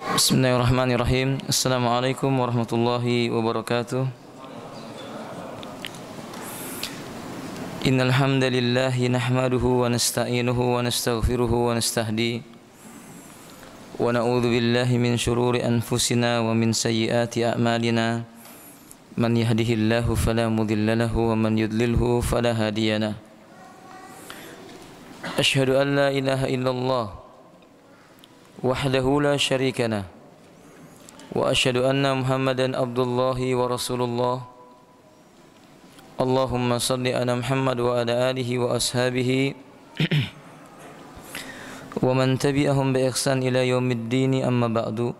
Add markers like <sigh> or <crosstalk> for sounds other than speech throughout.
بسم الله الرحمن الرحيم السلام عليكم ورحمة الله وبركاته إن الحمد لله نحمده ونستعينه ونستغفره ونستهديه ونعوذ بالله من شرور أنفسنا ومن سيئات أعمالنا من يهده الله فلا مضل له ومن يضلله فلا هادي له أشهد أن لا إله إلا الله وحده لا شريك له وأشهد أن محمدا عبد الله ورسول الله اللهم صل على محمد وعلى آله وأصحابه ومن تبعهم بإحسان إلى يوم الدين أما بعد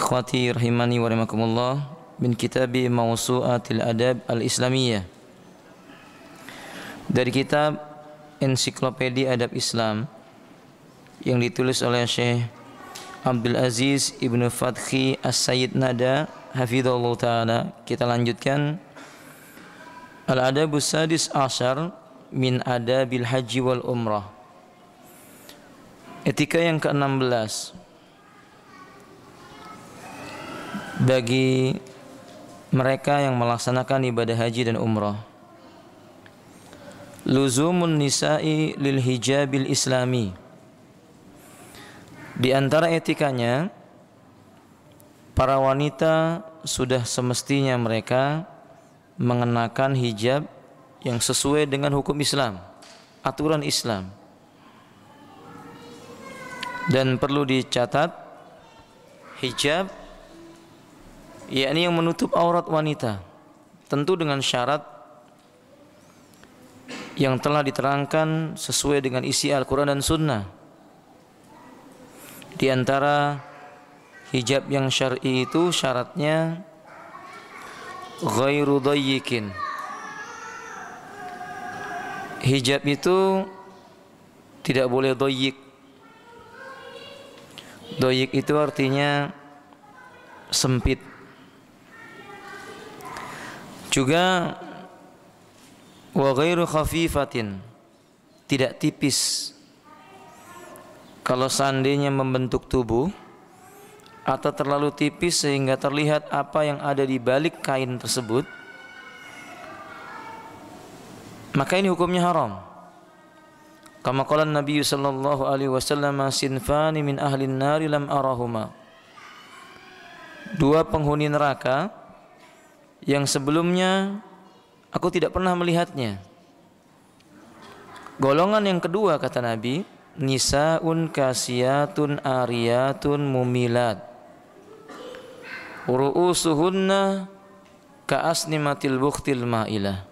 إخواتي رحمني ورحمكم الله من كتاب موسوعات الأداب الإسلامية dari kitab Ensiklopedia Adab Islam yang ditulis oleh Syekh Abdul Aziz Ibnu Fathi As-Sayyid Nada Hafidhullah Ta'ala kita lanjutkan Al-Adabu Sadis Asyar min Adabil Haji wal Umrah Etika yang ke-16 bagi mereka yang melaksanakan ibadah haji dan umrah Luzumun nisa'i lil hijabil islami di antara etikanya para wanita sudah semestinya mereka mengenakan hijab yang sesuai dengan hukum Islam, aturan Islam. Dan perlu dicatat hijab yakni yang menutup aurat wanita tentu dengan syarat yang telah diterangkan sesuai dengan isi Al-Quran dan Sunnah di antara hijab yang syar'i itu syaratnya ghairu dayyikin. Hijab itu tidak boleh doyik. Doyik itu artinya sempit. Juga wa ghairu khafifatin. Tidak tipis kalau seandainya membentuk tubuh atau terlalu tipis sehingga terlihat apa yang ada di balik kain tersebut maka ini hukumnya haram kama qala Nabi sallallahu alaihi wasallam sinfani min ahli nari lam arahuma dua penghuni neraka yang sebelumnya aku tidak pernah melihatnya golongan yang kedua kata Nabi nisaun kasiatun ariyatun mumilat ru'usuhunna ka'asnimatil bukhtil ma'ilah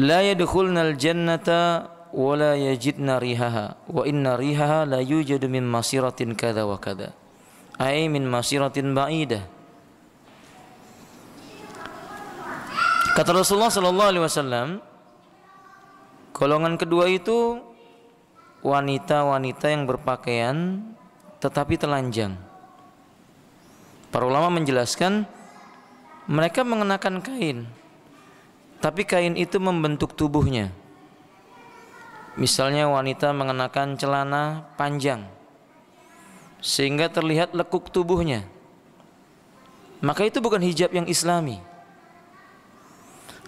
la yadkhulnal jannata wa la yajidna rihaha wa inna rihaha la yujadu min masiratin kada wa kada ay min masiratin ba'idah kata Rasulullah sallallahu alaihi wasallam Golongan kedua itu wanita-wanita yang berpakaian tetapi telanjang. Para ulama menjelaskan mereka mengenakan kain tapi kain itu membentuk tubuhnya. Misalnya wanita mengenakan celana panjang sehingga terlihat lekuk tubuhnya. Maka itu bukan hijab yang islami.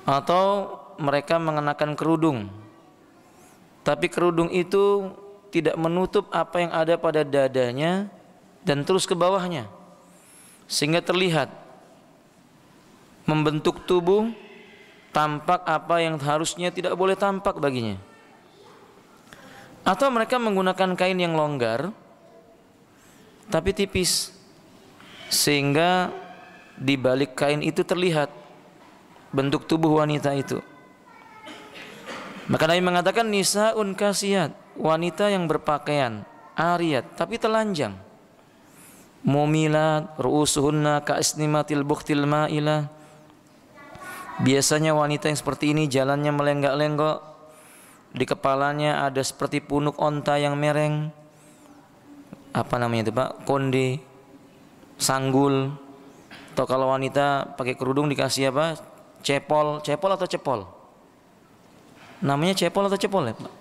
Atau mereka mengenakan kerudung tapi kerudung itu tidak menutup apa yang ada pada dadanya dan terus ke bawahnya. Sehingga terlihat membentuk tubuh tampak apa yang harusnya tidak boleh tampak baginya. Atau mereka menggunakan kain yang longgar tapi tipis sehingga di balik kain itu terlihat bentuk tubuh wanita itu. Maka Nabi mengatakan nisaun kasiat, wanita yang berpakaian ariat tapi telanjang. Mumilat ru'usuhunna ka'isnimatil tilma ma'ila. Biasanya wanita yang seperti ini jalannya melenggak-lenggok, di kepalanya ada seperti punuk onta yang mereng. Apa namanya itu, Pak? Konde, sanggul. Atau kalau wanita pakai kerudung dikasih apa? Cepol, cepol atau cepol? Namanya cepol atau cepol ya Pak?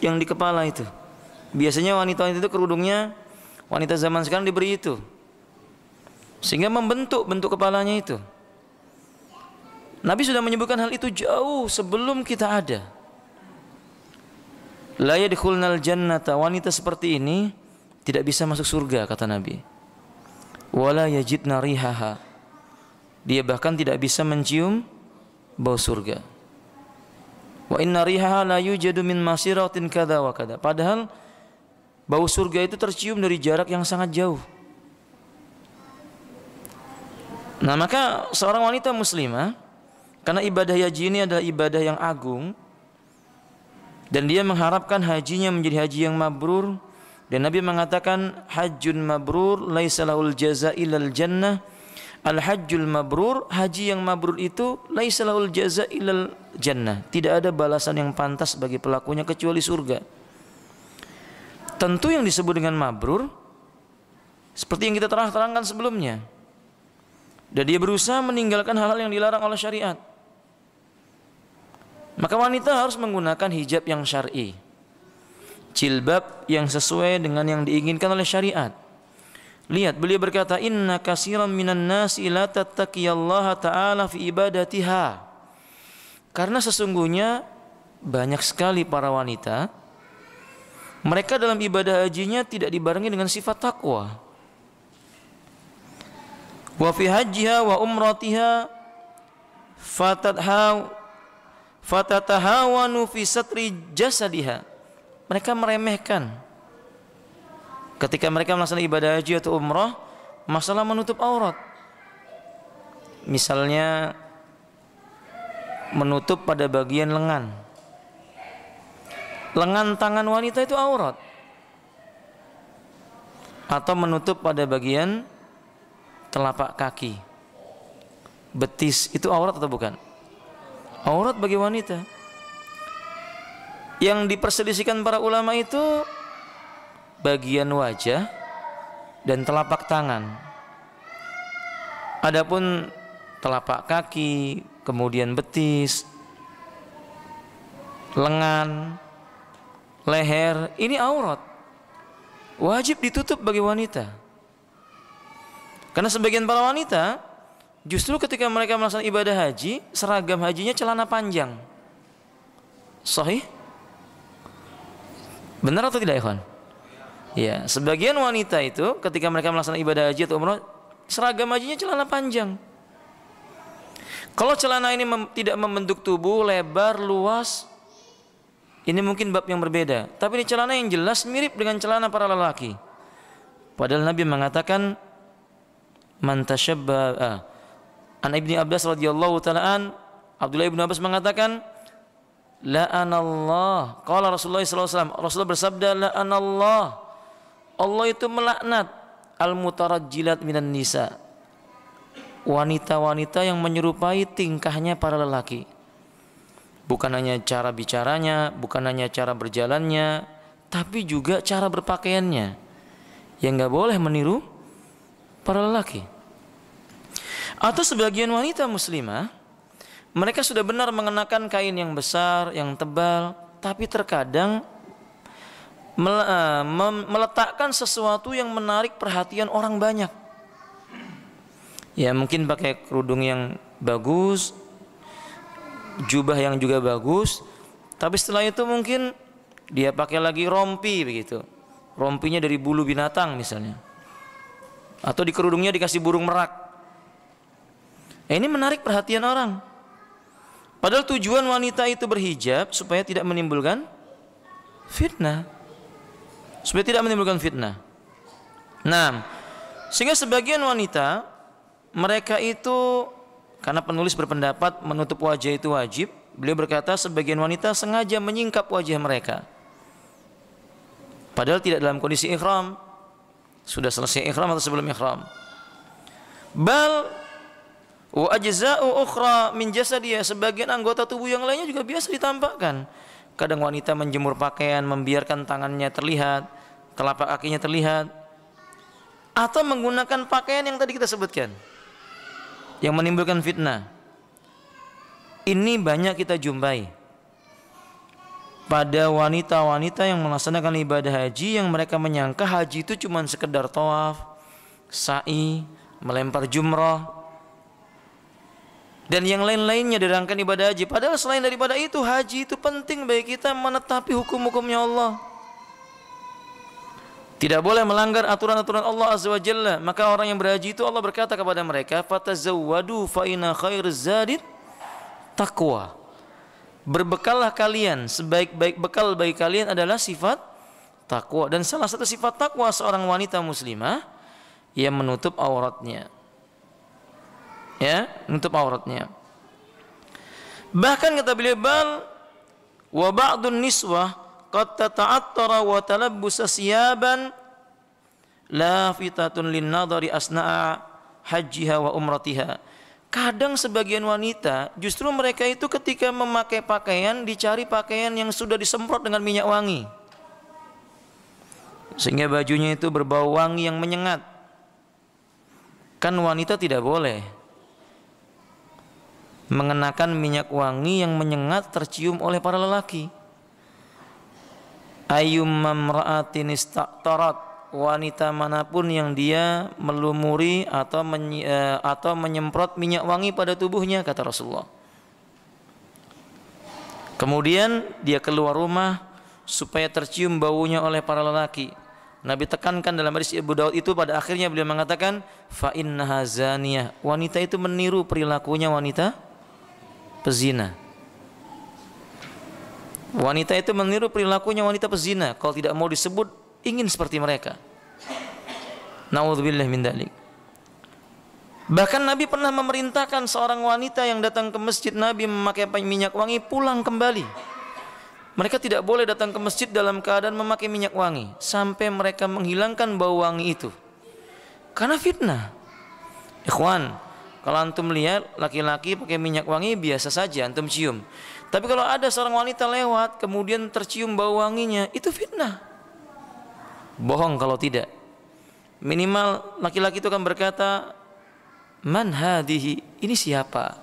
Yang di kepala itu. Biasanya wanita itu kerudungnya wanita zaman sekarang diberi itu. Sehingga membentuk bentuk kepalanya itu. Nabi sudah menyebutkan hal itu jauh sebelum kita ada. La yadkhulnal jannata wanita seperti ini tidak bisa masuk surga kata Nabi. Wala yajidna rihaha. Dia bahkan tidak bisa mencium bau surga. Wa inna rihaha la yujadu min masiratin kada wa kada. Padahal bau surga itu tercium dari jarak yang sangat jauh. Nah, maka seorang wanita muslimah karena ibadah haji ini adalah ibadah yang agung dan dia mengharapkan hajinya menjadi haji yang mabrur dan Nabi mengatakan hajjun mabrur laisa lahul jaza illal jannah Al-hajjul mabrur, haji yang mabrur itu laisalahul jaza ilal jannah. Tidak ada balasan yang pantas bagi pelakunya kecuali surga. Tentu yang disebut dengan mabrur seperti yang kita telah terangkan sebelumnya. Dan dia berusaha meninggalkan hal-hal yang dilarang oleh syariat. Maka wanita harus menggunakan hijab yang syar'i. Jilbab yang sesuai dengan yang diinginkan oleh syariat Lihat beliau berkata inna kasiran minan nasi la tattaqiyallaha ta'ala fi ibadatiha. Karena sesungguhnya banyak sekali para wanita mereka dalam ibadah hajinya tidak dibarengi dengan sifat takwa. Wa fi hajjiha wa umratiha fatathaw fatatahawanu fi satri jasadiha. Mereka meremehkan ketika mereka melaksanakan ibadah haji atau umrah masalah menutup aurat misalnya menutup pada bagian lengan lengan tangan wanita itu aurat atau menutup pada bagian telapak kaki betis itu aurat atau bukan aurat bagi wanita yang diperselisihkan para ulama itu bagian wajah dan telapak tangan. Adapun telapak kaki, kemudian betis, lengan, leher, ini aurat. Wajib ditutup bagi wanita. Karena sebagian para wanita justru ketika mereka melaksanakan ibadah haji, seragam hajinya celana panjang. Sahih? Benar atau tidak, Ikhwan? Ya, Ya, sebagian wanita itu ketika mereka melaksanakan ibadah haji atau umroh, seragam hajinya celana panjang. Kalau celana ini mem tidak membentuk tubuh, lebar, luas, ini mungkin bab yang berbeda. Tapi ini celana yang jelas mirip dengan celana para lelaki. Padahal Nabi mengatakan tashabba ah. An Ibnu Abbas radhiyallahu taalaan Abdullah Ibnu Abbas mengatakan La anallah. Qala Rasulullah SAW, Rasulullah bersabda La anallah. Allah itu melaknat al-mutarajjilat minan nisa. Wanita-wanita yang menyerupai tingkahnya para lelaki. Bukan hanya cara bicaranya, bukan hanya cara berjalannya, tapi juga cara berpakaiannya. Yang nggak boleh meniru para lelaki. Atau sebagian wanita muslimah, mereka sudah benar mengenakan kain yang besar, yang tebal, tapi terkadang Eh, meletakkan sesuatu yang menarik perhatian orang banyak. Ya mungkin pakai kerudung yang bagus, jubah yang juga bagus, tapi setelah itu mungkin dia pakai lagi rompi begitu. Rompinya dari bulu binatang misalnya. Atau di kerudungnya dikasih burung merak. Eh, ini menarik perhatian orang. Padahal tujuan wanita itu berhijab supaya tidak menimbulkan fitnah supaya tidak menimbulkan fitnah. Nah, sehingga sebagian wanita mereka itu karena penulis berpendapat menutup wajah itu wajib, beliau berkata sebagian wanita sengaja menyingkap wajah mereka. Padahal tidak dalam kondisi ikhram. Sudah selesai ikhram atau sebelum ikhram. Bal wa ajza'u ukhra min jasadiyah sebagian anggota tubuh yang lainnya juga biasa ditampakkan. Kadang wanita menjemur pakaian, membiarkan tangannya terlihat, telapak kakinya terlihat atau menggunakan pakaian yang tadi kita sebutkan yang menimbulkan fitnah ini banyak kita jumpai pada wanita-wanita yang melaksanakan ibadah haji yang mereka menyangka haji itu cuma sekedar tawaf, sa'i, melempar jumrah dan yang lain-lainnya dirangkan ibadah haji. Padahal selain daripada itu haji itu penting bagi kita menetapi hukum-hukumnya Allah tidak boleh melanggar aturan-aturan Allah Azza wa Jalla. Maka orang yang berhaji itu Allah berkata kepada mereka, "Fatazawwadu fa inna khair zadid taqwa." Berbekallah kalian, sebaik-baik bekal bagi kalian adalah sifat takwa dan salah satu sifat takwa seorang wanita muslimah ia menutup auratnya. Ya, menutup auratnya. Bahkan kata beliau, "Bal wa ba'dun niswah" qad tata'attara wa talabbusa siyaban lafitatun lin nadari asna'a hajjiha wa umratiha. Kadang sebagian wanita justru mereka itu ketika memakai pakaian dicari pakaian yang sudah disemprot dengan minyak wangi. Sehingga bajunya itu berbau wangi yang menyengat. Kan wanita tidak boleh mengenakan minyak wangi yang menyengat tercium oleh para lelaki. Ayum mamra'atin istaqtarat wanita manapun yang dia melumuri atau eh, atau menyemprot minyak wangi pada tubuhnya kata Rasulullah. Kemudian dia keluar rumah supaya tercium baunya oleh para lelaki. Nabi tekankan dalam hadis Abu Daud itu pada akhirnya beliau mengatakan fa innaha Wanita itu meniru perilakunya wanita pezina. Wanita itu meniru perilakunya wanita pezina. Kalau tidak mau disebut, ingin seperti mereka. Naudzubillah min dalik. Bahkan Nabi pernah memerintahkan seorang wanita yang datang ke masjid Nabi memakai minyak wangi pulang kembali. Mereka tidak boleh datang ke masjid dalam keadaan memakai minyak wangi sampai mereka menghilangkan bau wangi itu. Karena fitnah. Ikhwan, kalau antum lihat laki-laki pakai minyak wangi biasa saja antum cium. Tapi kalau ada seorang wanita lewat kemudian tercium bau wanginya, itu fitnah. Bohong kalau tidak. Minimal laki-laki itu akan berkata, "Man hadihi? Ini siapa?"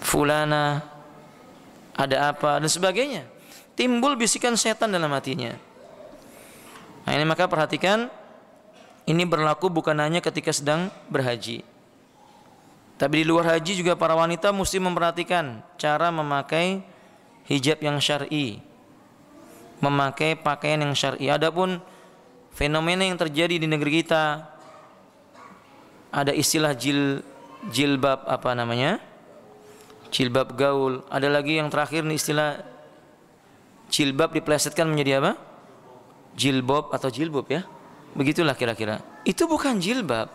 Fulana ada apa dan sebagainya. Timbul bisikan setan dalam hatinya. Nah, ini maka perhatikan ini berlaku bukan hanya ketika sedang berhaji. Tapi di luar haji juga para wanita mesti memperhatikan cara memakai hijab yang syar'i. Memakai pakaian yang syar'i. Adapun fenomena yang terjadi di negeri kita ada istilah jil jilbab apa namanya? Jilbab gaul. Ada lagi yang terakhir nih istilah jilbab diplesetkan menjadi apa? Jilbab atau jilbab ya. Begitulah kira-kira. Itu bukan jilbab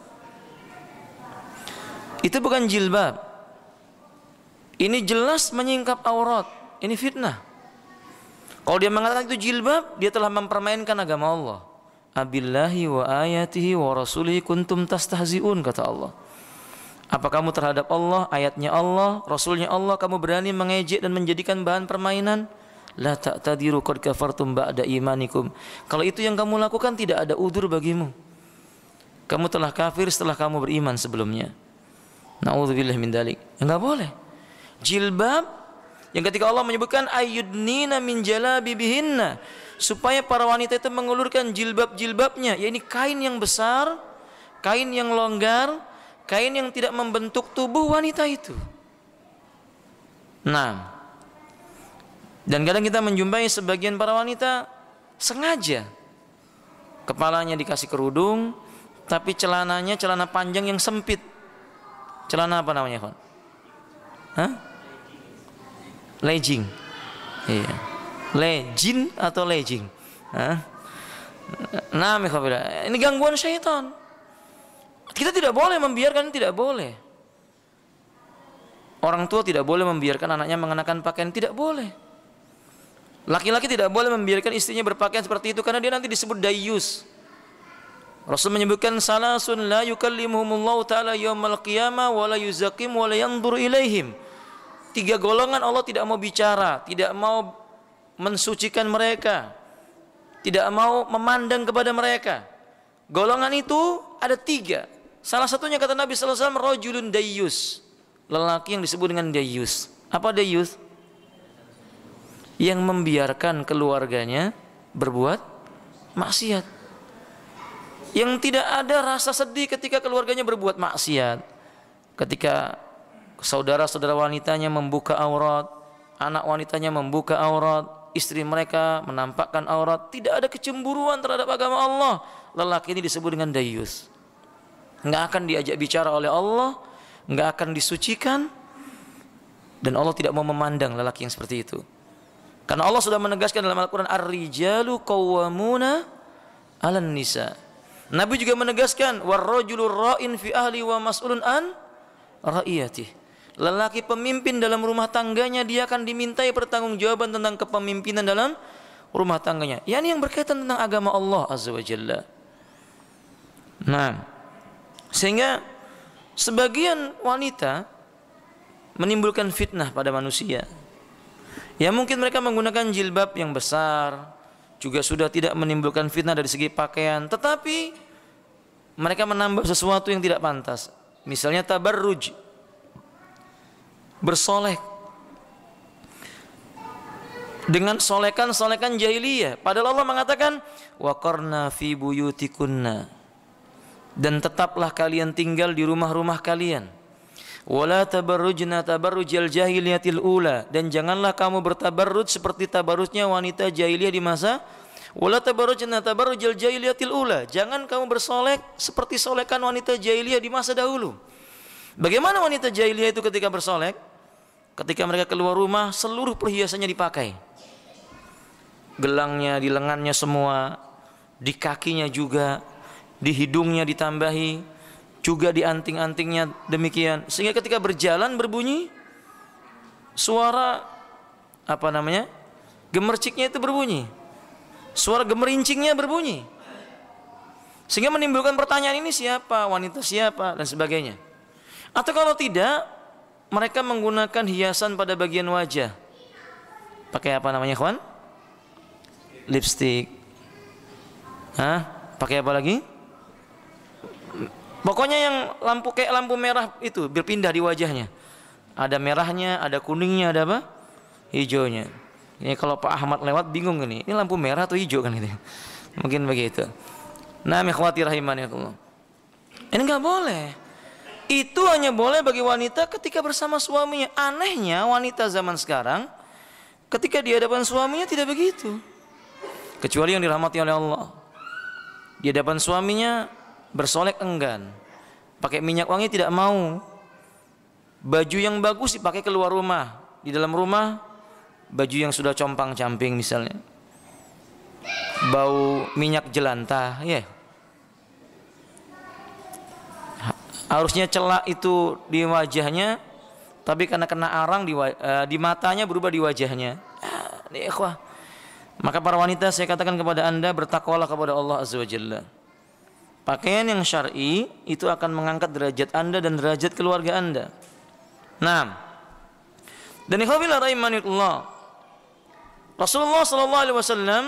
itu bukan jilbab. Ini jelas menyingkap aurat. Ini fitnah. Kalau dia mengatakan itu jilbab, dia telah mempermainkan agama Allah. Abillahi wa ayatihi wa rasulihi kuntum tastahziun, kata Allah. Apa kamu terhadap Allah, ayatnya Allah, rasulnya Allah, kamu berani mengejek dan menjadikan bahan permainan? La ta'tadiru qad kafartum ba'da imanikum. Kalau itu yang kamu lakukan tidak ada udur bagimu. Kamu telah kafir setelah kamu beriman sebelumnya. Nauzubillah min dalik. enggak boleh. Jilbab yang ketika Allah menyebutkan ayudnina min jalabibihinna supaya para wanita itu mengulurkan jilbab-jilbabnya, yakni kain yang besar, kain yang longgar, kain yang tidak membentuk tubuh wanita itu. Nah, dan kadang kita menjumpai sebagian para wanita sengaja kepalanya dikasih kerudung, tapi celananya celana panjang yang sempit Celana apa namanya, Kon? Hah? Legging. Iya. Legging atau legging? Hah? Nah, ini gangguan syaitan. Kita tidak boleh membiarkan, tidak boleh. Orang tua tidak boleh membiarkan anaknya mengenakan pakaian, tidak boleh. Laki-laki tidak boleh membiarkan istrinya berpakaian seperti itu karena dia nanti disebut dayus. Rasul menyebutkan salasun la yukallimuhumullahu taala yaumal qiyamah wa la yuzakim wa la yanzur ilaihim. Tiga golongan Allah tidak mau bicara, tidak mau mensucikan mereka, tidak mau memandang kepada mereka. Golongan itu ada tiga. Salah satunya kata Nabi sallallahu alaihi wasallam rajulun dayus Lelaki yang disebut dengan dayus Apa dayus Yang membiarkan keluarganya berbuat maksiat yang tidak ada rasa sedih ketika keluarganya berbuat maksiat ketika saudara-saudara wanitanya membuka aurat anak wanitanya membuka aurat istri mereka menampakkan aurat tidak ada kecemburuan terhadap agama Allah lelaki ini disebut dengan dayus nggak akan diajak bicara oleh Allah nggak akan disucikan dan Allah tidak mau memandang lelaki yang seperti itu karena Allah sudah menegaskan dalam Al-Quran ar-rijalu qawwamuna 'alan nisa' Nabi juga menegaskan warrajulur ra'in fi ahli wa mas'ulun an ra'iyatih. Lelaki pemimpin dalam rumah tangganya dia akan dimintai pertanggungjawaban tentang kepemimpinan dalam rumah tangganya. Yani yang berkaitan tentang agama Allah Azza wa Jalla. Nah, sehingga sebagian wanita menimbulkan fitnah pada manusia. Ya mungkin mereka menggunakan jilbab yang besar, juga sudah tidak menimbulkan fitnah dari segi pakaian tetapi mereka menambah sesuatu yang tidak pantas misalnya tabarruj bersoleh dengan solekan-solekan jahiliyah padahal Allah mengatakan wa qarna fi buyutikunna dan tetaplah kalian tinggal di rumah-rumah kalian wala tabarrujna tabarrujal jahiliyatil ula dan janganlah kamu bertabarruj seperti tabarrujnya wanita jahiliyah di masa wala tabarrujna tabarrujal jahiliyatil ula jangan kamu bersolek seperti solekan wanita jahiliyah di masa dahulu bagaimana wanita jahiliyah itu ketika bersolek ketika mereka keluar rumah seluruh perhiasannya dipakai gelangnya di lengannya semua di kakinya juga di hidungnya ditambahi juga di anting antingnya demikian sehingga ketika berjalan berbunyi suara apa namanya gemerciknya itu berbunyi suara gemerincingnya berbunyi sehingga menimbulkan pertanyaan ini siapa wanita siapa dan sebagainya atau kalau tidak mereka menggunakan hiasan pada bagian wajah pakai apa namanya kawan lipstick Hah? pakai apa lagi Pokoknya yang lampu kayak lampu merah itu berpindah di wajahnya. Ada merahnya, ada kuningnya, ada apa? Hijaunya. Ini kalau Pak Ahmad lewat bingung ini. Ini lampu merah atau hijau kan gitu. Ya? Mungkin begitu. Nah, ikhwati rahimanikumullah. Ini nggak boleh. Itu hanya boleh bagi wanita ketika bersama suaminya. Anehnya wanita zaman sekarang ketika di hadapan suaminya tidak begitu. Kecuali yang dirahmati oleh Allah. Di hadapan suaminya bersolek enggan pakai minyak wangi tidak mau baju yang bagus dipakai keluar rumah di dalam rumah baju yang sudah compang camping misalnya bau minyak jelanta ya yeah. harusnya celak itu di wajahnya tapi karena kena arang di, eh, di matanya berubah di wajahnya ah, maka para wanita saya katakan kepada anda bertakwalah kepada Allah azza wajalla Pakaian yang syar'i itu akan mengangkat derajat Anda dan derajat keluarga Anda. Nah, dan ikhwatillah rahimanillah. Rasulullah sallallahu alaihi wasallam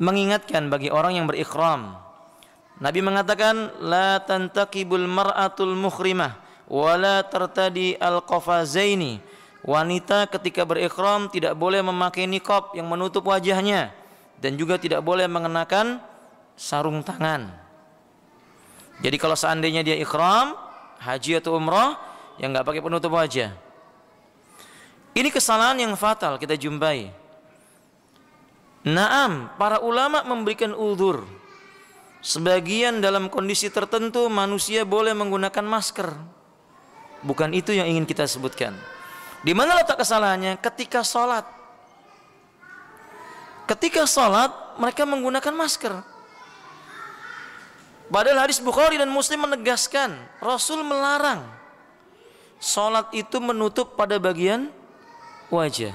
mengingatkan bagi orang yang berikhram. Nabi mengatakan la tantaqibul mar'atul muhrimah wala tertadi al-qafazaini. Wanita ketika berikhram tidak boleh memakai nikab yang menutup wajahnya dan juga tidak boleh mengenakan sarung tangan. Jadi kalau seandainya dia ikhram, haji atau umrah, yang nggak pakai penutup wajah. Ini kesalahan yang fatal kita jumpai. Naam, para ulama memberikan udur. Sebagian dalam kondisi tertentu manusia boleh menggunakan masker. Bukan itu yang ingin kita sebutkan. Di mana letak kesalahannya? Ketika sholat. Ketika sholat mereka menggunakan masker Padahal hadis Bukhari dan Muslim menegaskan Rasul melarang Sholat itu menutup pada bagian wajah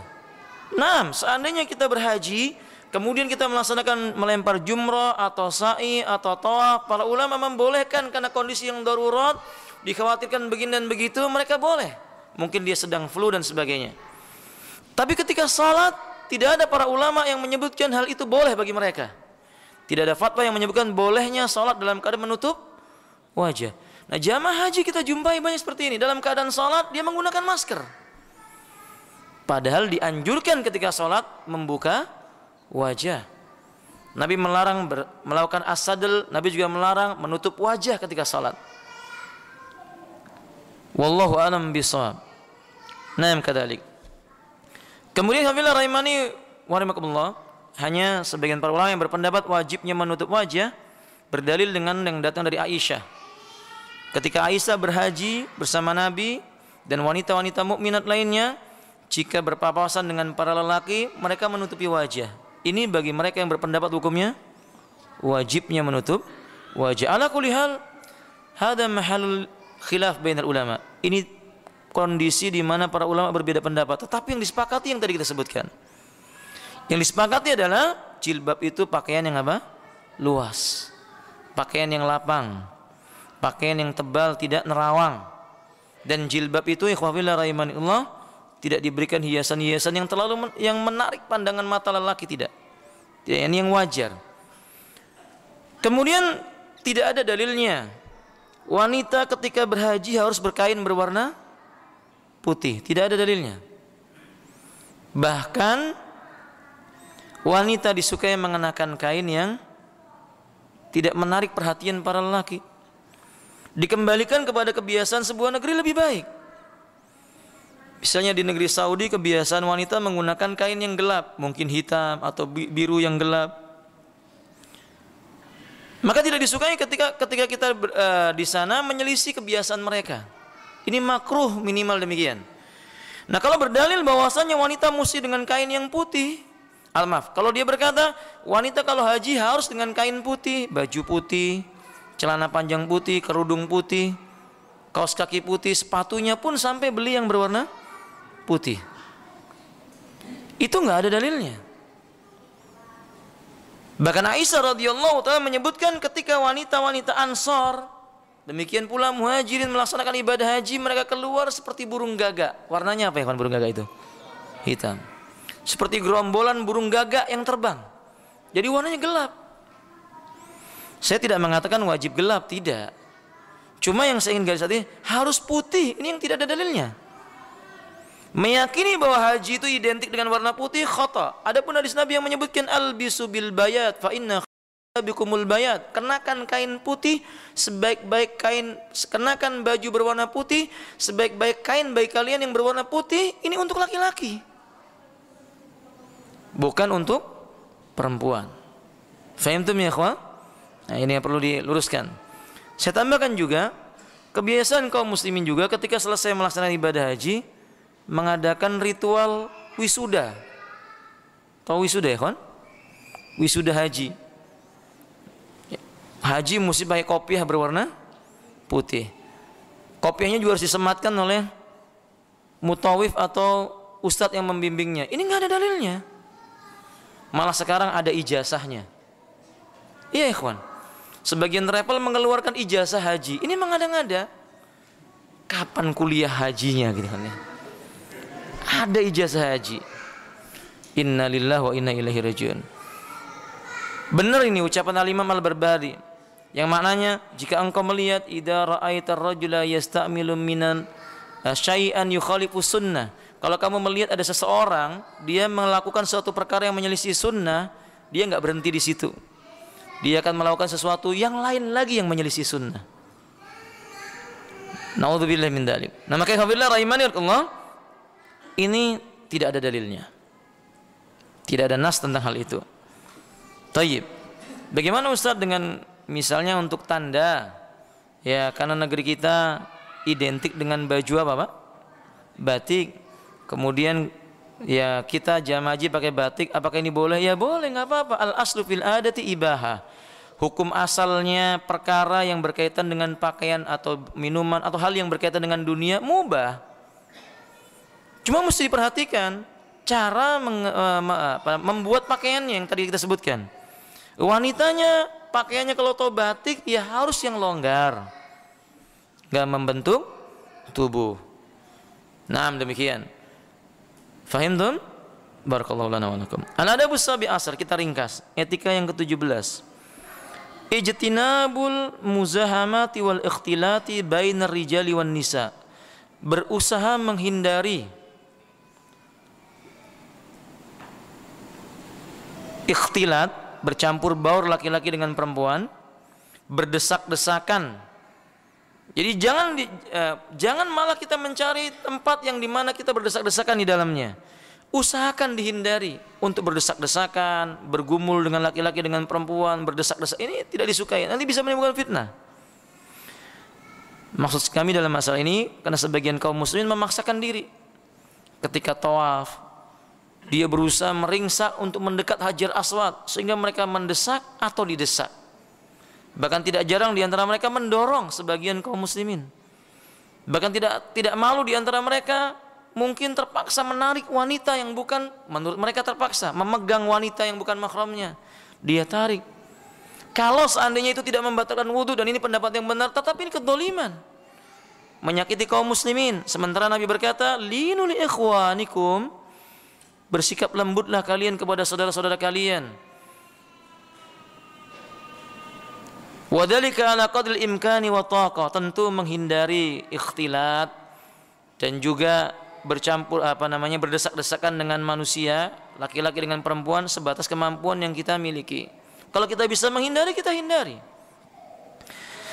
Nah seandainya kita berhaji Kemudian kita melaksanakan melempar jumrah atau sa'i atau to'af, Para ulama membolehkan karena kondisi yang darurat Dikhawatirkan begini dan begitu mereka boleh Mungkin dia sedang flu dan sebagainya Tapi ketika sholat tidak ada para ulama yang menyebutkan hal itu boleh bagi mereka tidak ada fatwa yang menyebutkan bolehnya sholat dalam keadaan menutup wajah. Nah jamaah haji kita jumpai banyak seperti ini. Dalam keadaan sholat dia menggunakan masker. Padahal dianjurkan ketika sholat membuka wajah. Nabi melarang ber, melakukan asadil, Nabi juga melarang menutup wajah ketika sholat. Wallahu alam bisawab. Naim kadalik. Kemudian alhamdulillah rahimani warahmatullahi rahimakumullah. Hanya sebagian para ulama yang berpendapat wajibnya menutup wajah berdalil dengan yang datang dari Aisyah. Ketika Aisyah berhaji bersama Nabi dan wanita-wanita mukminat lainnya, jika berpapasan dengan para lelaki, mereka menutupi wajah. Ini bagi mereka yang berpendapat hukumnya wajibnya menutup wajah. Ala kulli hal mahalul khilaf bainal ulama. Ini kondisi di mana para ulama berbeda pendapat, tetapi yang disepakati yang tadi kita sebutkan. Yang disepakati adalah jilbab itu pakaian yang apa? Luas. Pakaian yang lapang. Pakaian yang tebal tidak nerawang. Dan jilbab itu ikhwafillah rahimanillah tidak diberikan hiasan-hiasan yang terlalu men yang menarik pandangan mata lelaki tidak. Tidak ya, ini yang wajar. Kemudian tidak ada dalilnya. Wanita ketika berhaji harus berkain berwarna putih. Tidak ada dalilnya. Bahkan wanita disukai mengenakan kain yang tidak menarik perhatian para lelaki. Dikembalikan kepada kebiasaan sebuah negeri lebih baik. Misalnya di negeri Saudi kebiasaan wanita menggunakan kain yang gelap, mungkin hitam atau biru yang gelap. Maka tidak disukai ketika ketika kita uh, di sana menyelisih kebiasaan mereka. Ini makruh minimal demikian. Nah, kalau berdalil bahwasanya wanita mesti dengan kain yang putih, Al-Maf. Kalau dia berkata, wanita kalau haji harus dengan kain putih, baju putih, celana panjang putih, kerudung putih, kaos kaki putih, sepatunya pun sampai beli yang berwarna putih. Itu nggak ada dalilnya. Bahkan Aisyah radhiyallahu taala menyebutkan ketika wanita-wanita Ansor demikian pula muhajirin melaksanakan ibadah haji mereka keluar seperti burung gagak. Warnanya apa ya kan burung gagak itu? Hitam seperti gerombolan burung gagak yang terbang. Jadi warnanya gelap. Saya tidak mengatakan wajib gelap, tidak. Cuma yang saya ingin garis hati harus putih. Ini yang tidak ada dalilnya. Meyakini bahwa haji itu identik dengan warna putih khata. Adapun hadis Nabi yang menyebutkan albisu bil bayat fa inna bikumul bayat. Kenakan kain putih sebaik-baik kain kenakan baju berwarna putih sebaik-baik kain baik kalian yang berwarna putih ini untuk laki-laki bukan untuk perempuan. Fahimtum ya ikhwan? Nah, ini yang perlu diluruskan. Saya tambahkan juga kebiasaan kaum muslimin juga ketika selesai melaksanakan ibadah haji mengadakan ritual wisuda. Tahu wisuda ya, kan? Wisuda haji. Haji mesti pakai kopiah berwarna putih. Kopiahnya juga harus disematkan oleh mutawif atau ustadz yang membimbingnya. Ini nggak ada dalilnya. Malah sekarang ada ijazahnya. Iya ikhwan. Sebagian travel mengeluarkan ijazah haji. Ini mengada-ngada. Kapan kuliah hajinya gitu kan ya. Ada ijazah haji. Inna lillahi wa inna ilaihi rajiun. Benar ini ucapan Al-Imam Al-Barbari. Yang maknanya jika engkau melihat idza ar rajula yasta'milu minan syai'an yukhalifu sunnah kalau kamu melihat ada seseorang dia melakukan suatu perkara yang menyelisih sunnah, dia nggak berhenti di situ. Dia akan melakukan sesuatu yang lain lagi yang menyelisih sunnah. Naudzubillah min dzalik. Nah, makanya khabilah rahimani Allah ini tidak ada dalilnya. Tidak ada nas tentang hal itu. Taib. Bagaimana Ustaz dengan misalnya untuk tanda ya karena negeri kita identik dengan baju apa Pak? Batik Kemudian ya kita jamaji pakai batik apakah ini boleh? Ya boleh nggak apa-apa. Al aslu fil adati ibaha. Hukum asalnya perkara yang berkaitan dengan pakaian atau minuman atau hal yang berkaitan dengan dunia mubah. Cuma mesti diperhatikan cara eh, eh, membuat pakaian yang tadi kita sebutkan. Wanitanya pakaiannya kalau tau batik ya harus yang longgar. nggak membentuk tubuh. Nah demikian. Fahimtum? Barakallahu lana wa lakum. Al-adabu sabi asar kita ringkas. Etika yang ke-17. Ijtinabul muzahamati wal ikhtilati bainar rijali wan nisa. Berusaha menghindari ikhtilat bercampur baur laki-laki dengan perempuan berdesak-desakan jadi jangan di, eh, jangan malah kita mencari tempat yang dimana kita berdesak-desakan di dalamnya. Usahakan dihindari untuk berdesak-desakan, bergumul dengan laki-laki dengan perempuan, berdesak-desak. Ini tidak disukai. Nanti bisa menimbulkan fitnah. Maksud kami dalam masalah ini karena sebagian kaum muslimin memaksakan diri ketika tawaf dia berusaha meringsak untuk mendekat Hajar Aswad sehingga mereka mendesak atau didesak Bahkan tidak jarang di antara mereka mendorong sebagian kaum muslimin. Bahkan tidak tidak malu di antara mereka mungkin terpaksa menarik wanita yang bukan menurut mereka terpaksa memegang wanita yang bukan mahramnya. Dia tarik. Kalau seandainya itu tidak membatalkan wudhu dan ini pendapat yang benar, tetapi ini kedoliman. Menyakiti kaum muslimin. Sementara Nabi berkata, Linu ikhwanikum. Bersikap lembutlah kalian kepada saudara-saudara kalian Wadhalika ala qadril imkani wa taqah. Tentu menghindari ikhtilat dan juga bercampur apa namanya berdesak-desakan dengan manusia, laki-laki dengan perempuan sebatas kemampuan yang kita miliki. Kalau kita bisa menghindari, kita hindari.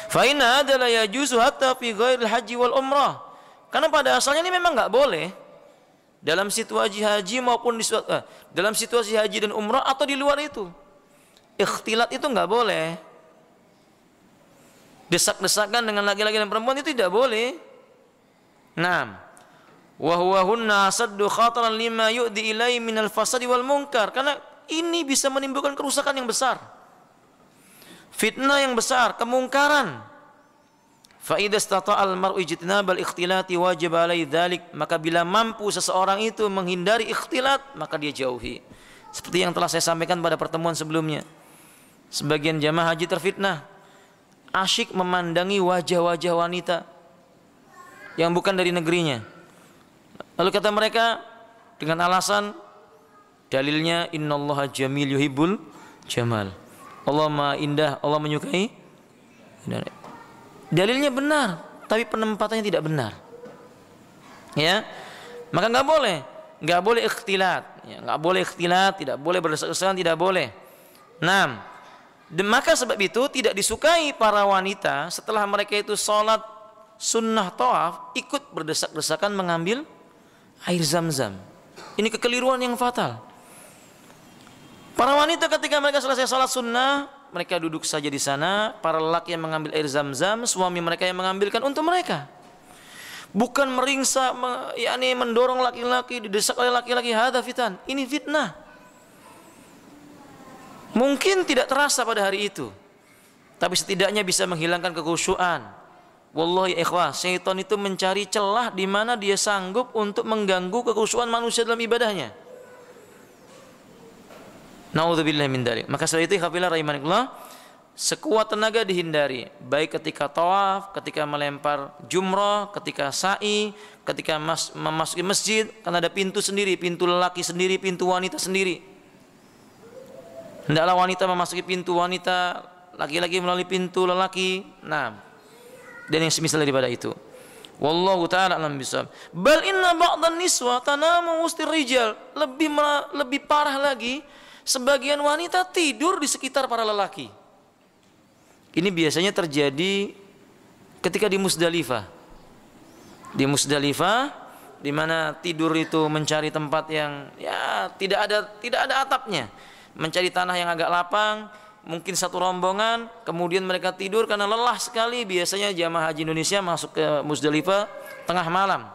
Fa inna adalah yajuzu hatta fi ghairil haji wal umrah. Karena pada asalnya ini memang nggak boleh dalam situasi haji maupun di eh, dalam situasi haji dan umrah atau di luar itu. Ikhtilat itu nggak boleh desak-desakan dengan laki-laki dan perempuan itu tidak boleh. Naam. Wa hunna khataran lima yu'di ilai al fasadi wal munkar. Karena ini bisa menimbulkan kerusakan yang besar. Fitnah yang besar, kemungkaran. Fa idza al mar'u al ikhtilati wajib alai dzalik. Maka bila mampu seseorang itu menghindari ikhtilat, maka dia jauhi. Seperti yang telah saya sampaikan pada pertemuan sebelumnya. Sebagian jamaah haji terfitnah asyik memandangi wajah-wajah wanita yang bukan dari negerinya. Lalu kata mereka dengan alasan dalilnya innallaha jamil yuhibbul jamal. Allah Maha Indah, Allah menyukai. Dalilnya benar, tapi penempatannya tidak benar. Ya. Maka nggak boleh, nggak boleh ikhtilat, ya, nggak boleh ikhtilat, tidak boleh berdesak-desakan, tidak boleh. 6 maka sebab itu tidak disukai para wanita setelah mereka itu sholat sunnah toaf ikut berdesak-desakan mengambil air zam-zam. Ini kekeliruan yang fatal. Para wanita ketika mereka selesai sholat sunnah, mereka duduk saja di sana. Para lelaki yang mengambil air zam-zam, suami mereka yang mengambilkan untuk mereka. Bukan meringsa, yakni mendorong laki-laki, didesak oleh laki-laki, Ini fitnah. Mungkin tidak terasa pada hari itu. Tapi setidaknya bisa menghilangkan kekhusyuan. Wallahi ikhwah, syaitan itu mencari celah di mana dia sanggup untuk mengganggu kekhusyuan manusia dalam ibadahnya. Nauzubillah min dalik. Maka setelah itu ikhwafillah rahimakumullah, sekuat tenaga dihindari, baik ketika tawaf, ketika melempar jumrah, ketika sa'i, ketika mas memasuki masjid karena ada pintu sendiri, pintu lelaki sendiri, pintu wanita sendiri. Hendaklah wanita memasuki pintu wanita, laki-laki melalui pintu lelaki. Nah, dan yang semisal daripada itu. Wallahu taala alam bisa. Bal inna niswa tanamu ustir rijal. Lebih lebih parah lagi, sebagian wanita tidur di sekitar para lelaki. Ini biasanya terjadi ketika di Musdalifah. Di Musdalifah di mana tidur itu mencari tempat yang ya tidak ada tidak ada atapnya mencari tanah yang agak lapang, mungkin satu rombongan, kemudian mereka tidur karena lelah sekali. Biasanya jamaah haji Indonesia masuk ke Musdalifah tengah malam.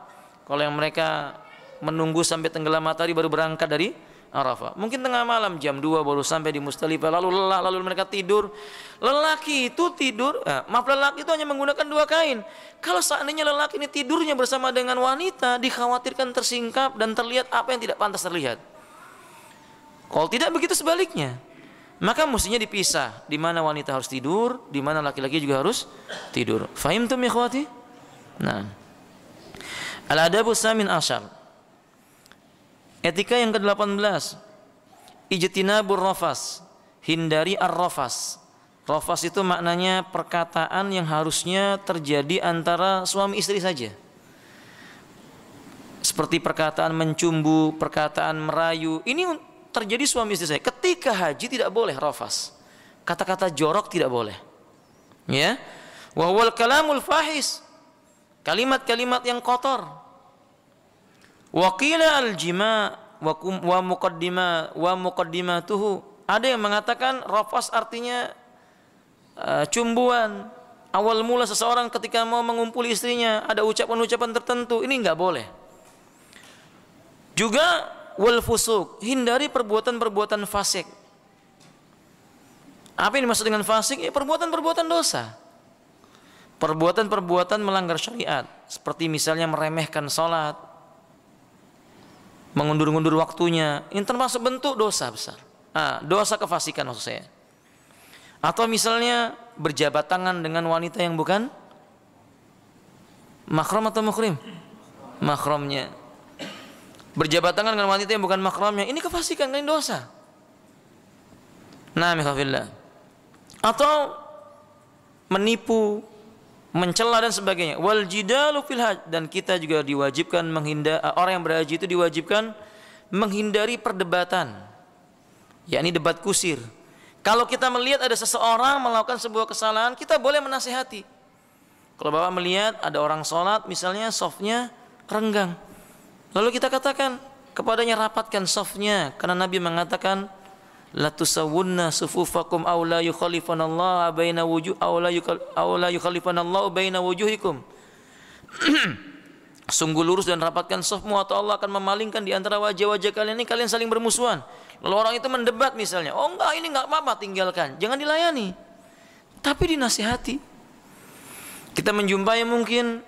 Kalau yang mereka menunggu sampai tenggelam matahari baru berangkat dari Arafah. Mungkin tengah malam jam 2 baru sampai di Musdalifah lalu lelah lalu mereka tidur. Lelaki itu tidur, eh, maaf lelaki itu hanya menggunakan dua kain. Kalau seandainya lelaki ini tidurnya bersama dengan wanita dikhawatirkan tersingkap dan terlihat apa yang tidak pantas terlihat. Kalau tidak begitu sebaliknya. Maka mestinya dipisah di mana wanita harus tidur, di mana laki-laki juga harus tidur. Fahim tuh ikhwati? Nah. Al adabu samin asyar. Etika yang ke-18. Ijtinabur rafas. Hindari ar-rafas. Rafas itu maknanya perkataan yang harusnya terjadi antara suami istri saja. Seperti perkataan mencumbu, perkataan merayu. Ini terjadi suami istri saya. Ketika haji tidak boleh rafas. Kata-kata jorok tidak boleh. Ya. Wahwal kalamul fahis. Kalimat-kalimat yang kotor. Wakila al-jima wa muqaddima wa muqaddimatuhu. Ada yang mengatakan rafas artinya uh, cumbuan. Awal mula seseorang ketika mau mengumpul istrinya ada ucapan-ucapan tertentu. Ini enggak boleh. Juga wal fusuk, hindari perbuatan-perbuatan fasik. Apa yang dimaksud dengan fasik? Ya perbuatan-perbuatan dosa. Perbuatan-perbuatan melanggar syariat, seperti misalnya meremehkan sholat, mengundur-undur waktunya, ini termasuk bentuk dosa besar. Ah, dosa kefasikan maksud saya. Atau misalnya berjabat tangan dengan wanita yang bukan makrom atau mukrim makromnya berjabat tangan dengan wanita yang bukan makramnya ini kefasikan, ini dosa nah mikhafillah atau menipu mencela dan sebagainya wal jidalu fil dan kita juga diwajibkan menghindar eh, orang yang berhaji itu diwajibkan menghindari perdebatan yakni debat kusir kalau kita melihat ada seseorang melakukan sebuah kesalahan kita boleh menasihati kalau bapak melihat ada orang sholat misalnya softnya renggang Lalu kita katakan kepadanya rapatkan safnya karena Nabi mengatakan la tusawwunna sufufakum aw la Allah baina wujuh aw la aw la Allah baina wujuhikum. <clears throat> Sungguh lurus dan rapatkan safmu atau Allah akan memalingkan di antara wajah-wajah kalian ini kalian saling bermusuhan. Lalu orang itu mendebat misalnya, oh enggak ini enggak apa-apa tinggalkan, jangan dilayani. Tapi dinasihati. Kita menjumpai mungkin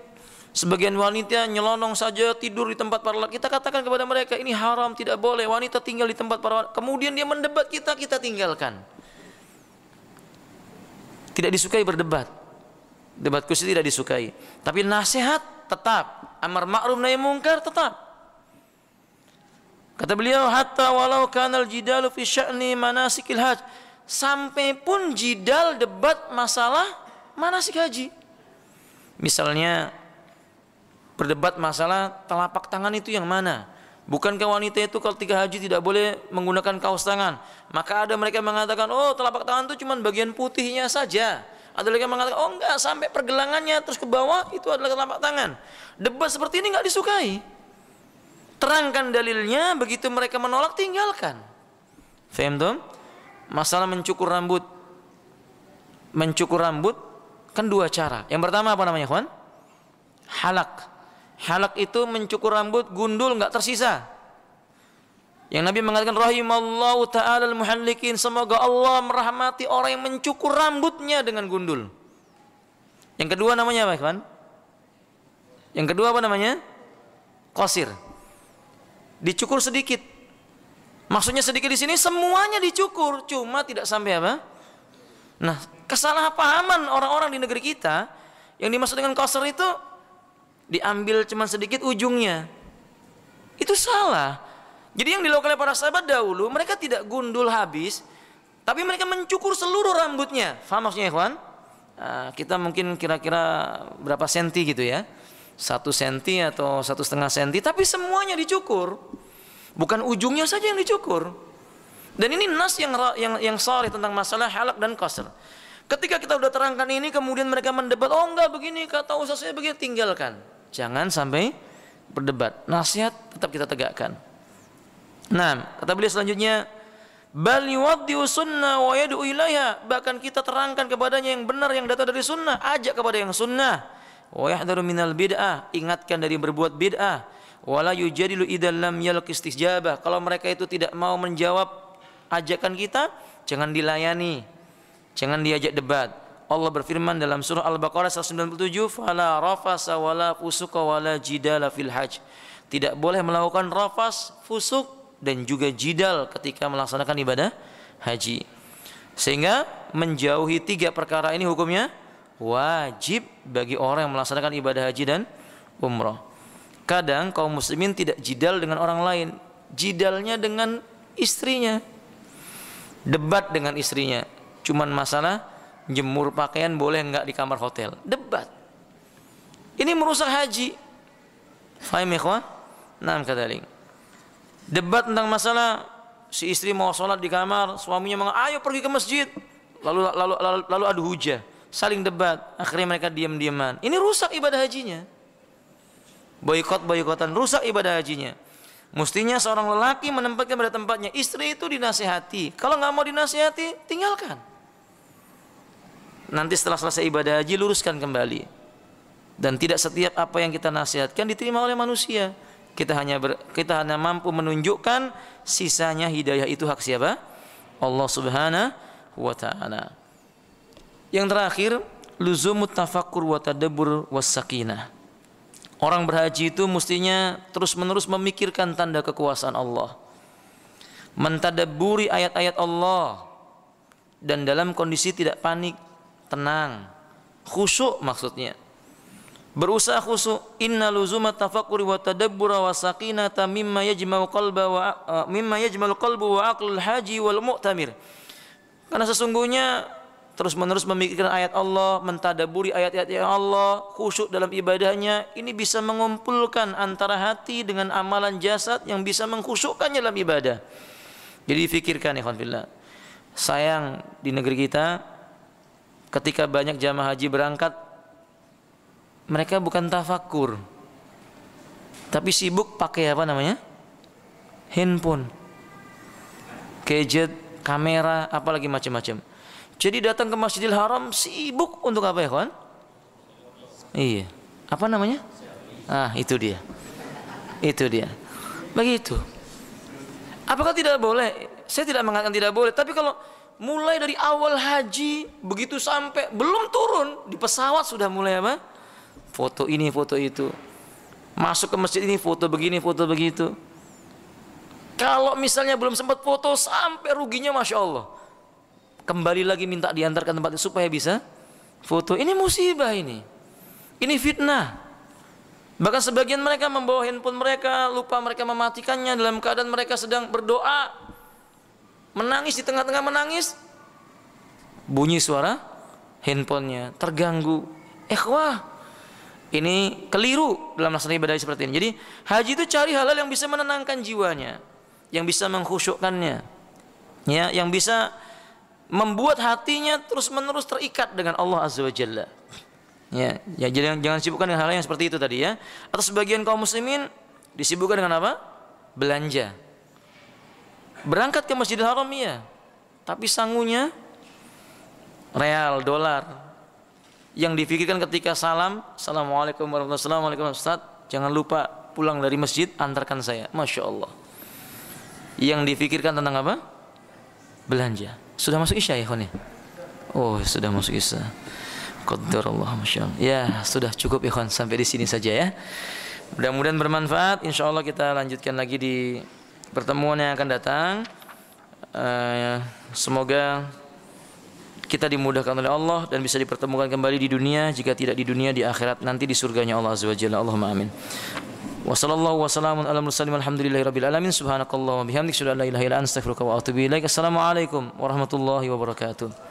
Sebagian wanita nyelonong saja tidur di tempat para lelaki. Kita katakan kepada mereka ini haram, tidak boleh. Wanita tinggal di tempat para lelaki. Kemudian dia mendebat kita, kita tinggalkan. Tidak disukai berdebat. Debat kursi tidak disukai. Tapi nasihat tetap. Amar ma'ruf nahi mungkar tetap. Kata beliau hatta walau kanal jidalu fi sya'ni manasikil haj. Sampai pun jidal debat masalah manasik haji. Misalnya berdebat masalah telapak tangan itu yang mana. Bukankah wanita itu kalau tiga haji tidak boleh menggunakan kaos tangan? Maka ada mereka mengatakan, oh telapak tangan itu cuma bagian putihnya saja. Ada mereka mengatakan, oh enggak, sampai pergelangannya terus ke bawah itu adalah telapak tangan. Debat seperti ini enggak disukai. Terangkan dalilnya, begitu mereka menolak tinggalkan. Faham Masalah mencukur rambut. Mencukur rambut kan dua cara. Yang pertama apa namanya, kawan? Halak halak itu mencukur rambut gundul nggak tersisa. Yang Nabi mengatakan rahimallahu taala muhallikin semoga Allah merahmati orang yang mencukur rambutnya dengan gundul. Yang kedua namanya apa, kawan? Yang kedua apa namanya? Kosir. Dicukur sedikit. Maksudnya sedikit di sini semuanya dicukur, cuma tidak sampai apa? Nah, kesalahpahaman orang-orang di negeri kita yang dimaksud dengan kosir itu diambil cuma sedikit ujungnya itu salah jadi yang dilakukan oleh para sahabat dahulu mereka tidak gundul habis tapi mereka mencukur seluruh rambutnya faham maksudnya ikhwan ah, kita mungkin kira-kira berapa senti gitu ya satu senti atau satu setengah senti tapi semuanya dicukur bukan ujungnya saja yang dicukur dan ini nas yang yang yang sorry tentang masalah halak dan koser. ketika kita sudah terangkan ini kemudian mereka mendebat oh enggak begini kata usah saya begini tinggalkan Jangan sampai berdebat. Nasihat tetap kita tegakkan. Nah, kata beliau selanjutnya, bal yuwaddiu sunnah wa yad'u ilaiha bahkan kita terangkan kepadanya yang benar yang datang dari sunnah ajak kepada yang sunnah wa yahdharu minal bid'ah ingatkan dari berbuat bid'ah wala yujadilu idza lam yalq istijabah kalau mereka itu tidak mau menjawab ajakan kita jangan dilayani jangan diajak debat Allah berfirman dalam surah Al-Baqarah 197, "Fala rafasa wala fusuka wala jidala fil hajj." Tidak boleh melakukan rafas, fusuk dan juga jidal ketika melaksanakan ibadah haji. Sehingga menjauhi tiga perkara ini hukumnya wajib bagi orang yang melaksanakan ibadah haji dan umrah. Kadang kaum muslimin tidak jidal dengan orang lain, jidalnya dengan istrinya. Debat dengan istrinya. Cuman masalah jemur pakaian boleh nggak di kamar hotel? Debat. Ini merusak haji. Fahim enam Nah, kadaling. Debat tentang masalah si istri mau sholat di kamar, suaminya mengatakan, ayo pergi ke masjid. Lalu lalu lalu, lalu adu hujah, saling debat. Akhirnya mereka diam-diaman. Ini rusak ibadah hajinya. Boykot boykotan rusak ibadah hajinya. Mestinya seorang lelaki menempatkan pada tempatnya istri itu dinasihati. Kalau nggak mau dinasihati, tinggalkan nanti setelah selesai ibadah haji luruskan kembali dan tidak setiap apa yang kita nasihatkan diterima oleh manusia kita hanya ber, kita hanya mampu menunjukkan sisanya hidayah itu hak siapa Allah subhanahu wa ta'ala yang terakhir luzumut tafakur wa tadabbur wassakinah orang berhaji itu mestinya terus menerus memikirkan tanda kekuasaan Allah mentadaburi ayat-ayat Allah dan dalam kondisi tidak panik tenang, khusyuk maksudnya. Berusaha khusyuk, inna luzuma tafakkuri wa tadabbura wa sakinata mimma yajma'u qalba wa uh, mimma yajma'u qalbu wa aqlul haji wal mu'tamir. Karena sesungguhnya terus-menerus memikirkan ayat Allah, mentadaburi ayat-ayat Allah, khusyuk dalam ibadahnya, ini bisa mengumpulkan antara hati dengan amalan jasad yang bisa mengkhusyukkannya dalam ibadah. Jadi fikirkan ya Sayang di negeri kita ketika banyak jamaah haji berangkat mereka bukan tafakur tapi sibuk pakai apa namanya handphone gadget kamera apalagi macam-macam jadi datang ke Masjidil Haram sibuk untuk apa ya kawan iya apa namanya ah itu dia itu dia begitu apakah tidak boleh saya tidak mengatakan tidak boleh tapi kalau mulai dari awal haji begitu sampai belum turun di pesawat sudah mulai apa foto ini foto itu masuk ke masjid ini foto begini foto begitu kalau misalnya belum sempat foto sampai ruginya masya Allah kembali lagi minta diantarkan tempat supaya bisa foto ini musibah ini ini fitnah bahkan sebagian mereka membawa handphone mereka lupa mereka mematikannya dalam keadaan mereka sedang berdoa menangis di tengah-tengah menangis bunyi suara handphonenya terganggu Eh, wah, ini keliru dalam melaksanakan ibadah seperti ini jadi haji itu cari halal yang bisa menenangkan jiwanya yang bisa mengkhusyukkannya ya yang bisa membuat hatinya terus-menerus terikat dengan Allah azza wajalla ya, ya jangan jangan sibukkan dengan hal yang seperti itu tadi ya atau sebagian kaum muslimin disibukkan dengan apa belanja berangkat ke Masjidil Haram ya, tapi sangunya real dolar yang difikirkan ketika salam Assalamualaikum warahmatullahi wabarakatuh jangan lupa pulang dari masjid antarkan saya Masya Allah yang difikirkan tentang apa? belanja sudah masuk isya ya khone? Ya? oh sudah masuk isya Allah Masya Allah ya sudah cukup ya khon sampai di sini saja ya mudah-mudahan bermanfaat insya Allah kita lanjutkan lagi di pertemuan yang akan datang eh, semoga kita dimudahkan oleh Allah dan bisa dipertemukan kembali di dunia jika tidak di dunia di akhirat nanti di surganya Allah azza wajalla Allahumma amin wa wasallam ala mursalin alhamdulillahi rabbil alamin subhanakallah wa asyhadu an la ilaha illa anta astaghfiruka wa atubu ilaika assalamu alaikum warahmatullahi wabarakatuh